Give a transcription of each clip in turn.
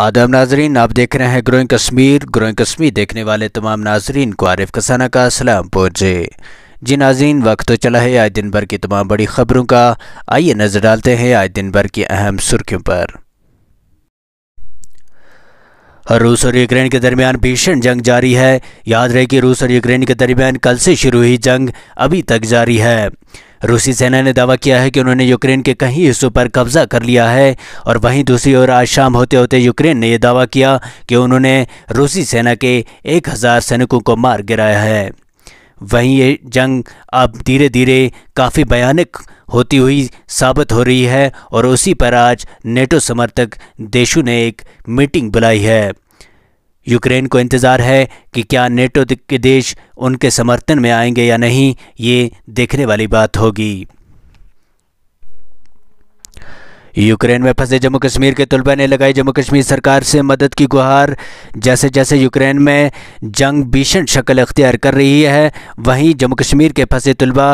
आदम नाजरीन आप देख रहे हैं ग्रोइंग कश्मीर ग्रोइंग कश्मीर देखने वाले तमाम नाजरीन को आरिफ कसाना का सलाम पहुंचे जी नाजीन वक्त तो चला है आज दिन भर की तमाम बड़ी खबरों का आइए नज़र डालते हैं आज दिन भर की अहम सुर्खियों पर रूस और यूक्रेन के दरमियान भीषण जंग जारी है याद रहे कि रूस और यूक्रेन के दरमियान कल से शुरू हुई जंग अभी तक जारी है रूसी सेना ने दावा किया है कि उन्होंने यूक्रेन के कई हिस्सों पर कब्जा कर लिया है और वहीं दूसरी ओर आज शाम होते होते यूक्रेन ने यह दावा किया कि उन्होंने रूसी सेना के एक हज़ार सैनिकों को मार गिराया है वहीं ये जंग अब धीरे धीरे काफ़ी भयानक होती हुई साबित हो रही है और उसी पर आज नेटो समर्थक देशों ने एक मीटिंग बुलाई है यूक्रेन को इंतज़ार है कि क्या नेटो के देश उनके समर्थन में आएंगे या नहीं ये देखने वाली बात होगी यूक्रेन में फंसे जम्मू कश्मीर के तलबा ने लगाई जम्मू कश्मीर सरकार से मदद की गुहार जैसे जैसे यूक्रेन में जंग भीषण शक्ल अख्तियार कर रही है वहीं जम्मू कश्मीर के फंसे तलबा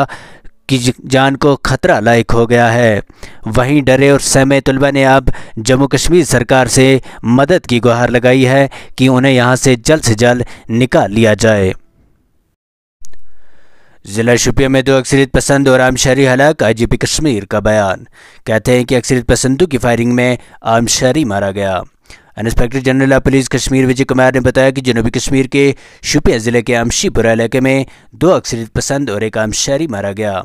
की जान को खतरा लायक हो गया है वहीं डरे और सहमे तलबा ने अब जम्मू कश्मीर सरकार से मदद की गुहार लगाई है कि उन्हें यहां से जल्द से जल्द निकाल लिया जाए ज़िला शुपिया में दो अक्सरीत पसंद और आम शहरी हलाक आई जी पी कश्मीर का बयान कहते हैं कि अक्सरीत पसंदों की फायरिंग में आम शहरी मारा गया inspector general of police Kashmir Vijay Kumar ने बताया कि जनूबी कश्मीर के शुपिया ज़िले के आमशीपुरा इलाके में दो अक्सरीत पसंद और एक आम शहरी मारा गया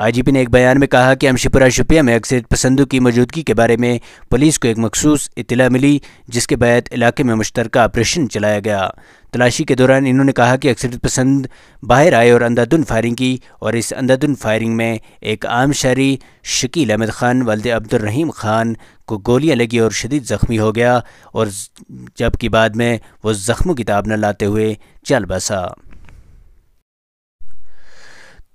आईजीपी ने एक बयान में कहा कि अमशीपुरा शुपिया में अक्सर पसंदों की मौजूदगी के बारे में पुलिस को एक मखसूस इतला मिली जिसके बाद इलाके में मुश्तर ऑपरेशन चलाया गया तलाशी के दौरान इन्होंने कहा कि अक्सर पसंद बाहर आए और अंधाधुन फायरिंग की और इस अंधाधुन फायरिंग में एक आम शहरी शकील अहमद खान वल्द अब्दुलरहीम खान को गोलियां लगी और शदीद ज़ख्मी हो गया और जबकि बाद में वो ज़ख्मों की ताब न लाते हुए चल बसा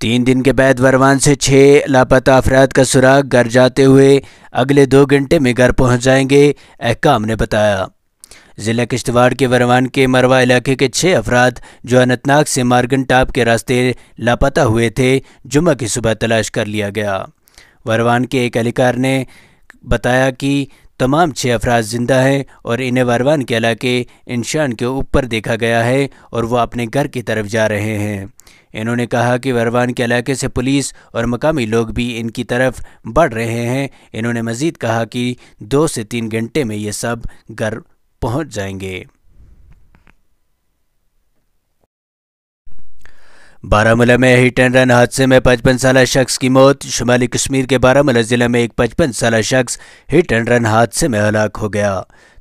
तीन दिन के बाद वरवान से छह लापता अफराद का सुराग घर जाते हुए अगले दो घंटे में घर पहुंच जाएंगे अहकाम ने बताया ज़िला किश्तवाड़ के वरवान के मरवा इलाके के छः अफराद जो अनंतनाग से मार्गन टाप के रास्ते लापता हुए थे जुम्मे की सुबह तलाश कर लिया गया वरवान के एक अहलकार ने बताया कि तमाम छः अफराज जिंदा हैं और इन्हें वरवान के इलाके इंशान के ऊपर देखा गया है और वह अपने घर की तरफ जा रहे हैं इन्होंने कहा कि वरवान के इलाके से पुलिस और मकामी लोग भी इनकी तरफ बढ़ रहे हैं इन्होंने मज़ीद कहा कि दो से तीन घंटे में ये सब घर पहुंच जाएंगे बारामूला में हिट एंड रन हादसे में पचपन साल शख्स की मौत शुमाली कश्मीर के बारामूला जिले में एक पचपन साल शख्स हिट एंड रन हादसे में हलाक हो गया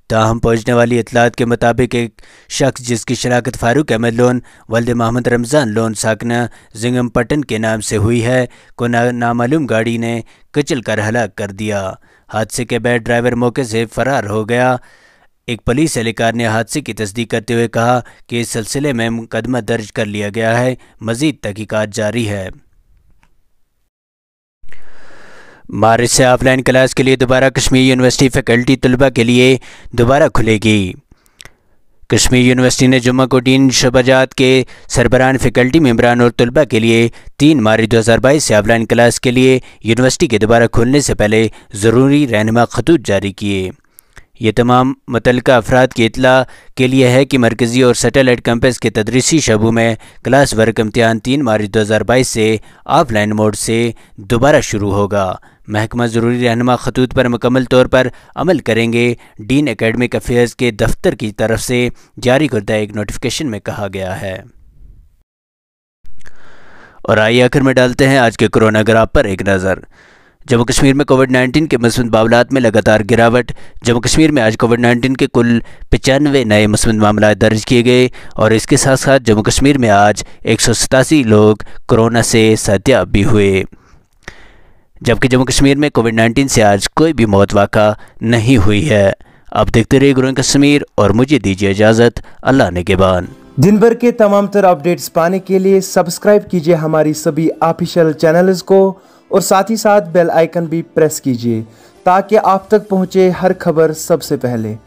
ताहम पहुंचने वाली इतलात के मुताबिक एक शख्स जिसकी शराखत फारूक अहमद लोन वल्द मोहम्मद रमज़ान लोन साकना जिंगम पटन के नाम से हुई है को नामालूम गाड़ी ने कचल कर हलाक कर दिया हादसे के बाद ड्राइवर मौके से फरार हो गया एक पुलिस एहलकार ने हादसे की तस्दीक करते हुए कहा कि इस सिलसिले में मुकदमा दर्ज कर लिया गया है मजीद तहकीकत जारी है मार्च से ऑफलाइन क्लास के लिए दोबारा कश्मीर यूनिवर्सिटी फैकल्टी तलबा के लिए दोबारा खुलेगी कश्मीर यूनिवर्सिटी ने जुम्मा को डीन शबाजात के सरबरान फैकल्टी मेम्बरान और तलबा के लिए तीन मार्च दो हज़ार बाईस से ऑफलाइन क्लास के लिए यूनिवर्सिटी के दोबारा खुलने से पहले ज़रूरी रहनमा खतूत जारी किए ये तमाम मुतल अफराद की इतला के लिए है कि मरकज़ी और सेटेलाइट कैंपस के तदरीसी शबों में क्लास वर्क इम्तहान तीन मार्च दो हज़ार बाईस से ऑफलाइन मोड से दोबारा शुरू होगा महकमा ज़रूरी रहनमा खतूत पर मुकम्मल तौर पर अमल करेंगे डीन एकेडमिक अफेयर्स के दफ्तर की तरफ से जारी करदा एक नोटिफिकेशन में कहा गया है और आइए आखिर में डालते हैं आज के कोरोना ग्राफ पर एक नज़र जम्मू कश्मीर में कोविड 19 के मुस्बित मामला में लगातार गिरावट जम्मू कश्मीर में आज कोविड 19 के कुल पचानवे नए मुस्बित मामला दर्ज किए गए और इसके साथ साथ जम्मू कश्मीर में आज एक लोग कोरोना से सत्याब भी हुए जबकि जम्मू कश्मीर में कोविड 19 से आज कोई भी मौत वाक़ा नहीं हुई है आप देखते रहिए गुरु कश्मीर और मुझे दीजिए इजाज़त अल्लाह ने के बान दिन भर के तमाम तर अपडेट्स पाने के लिए सब्सक्राइब कीजिए हमारी सभी ऑफिशियल चैनल्स को और साथ ही साथ बेल आइकन भी प्रेस कीजिए ताकि आप तक पहुंचे हर खबर सबसे पहले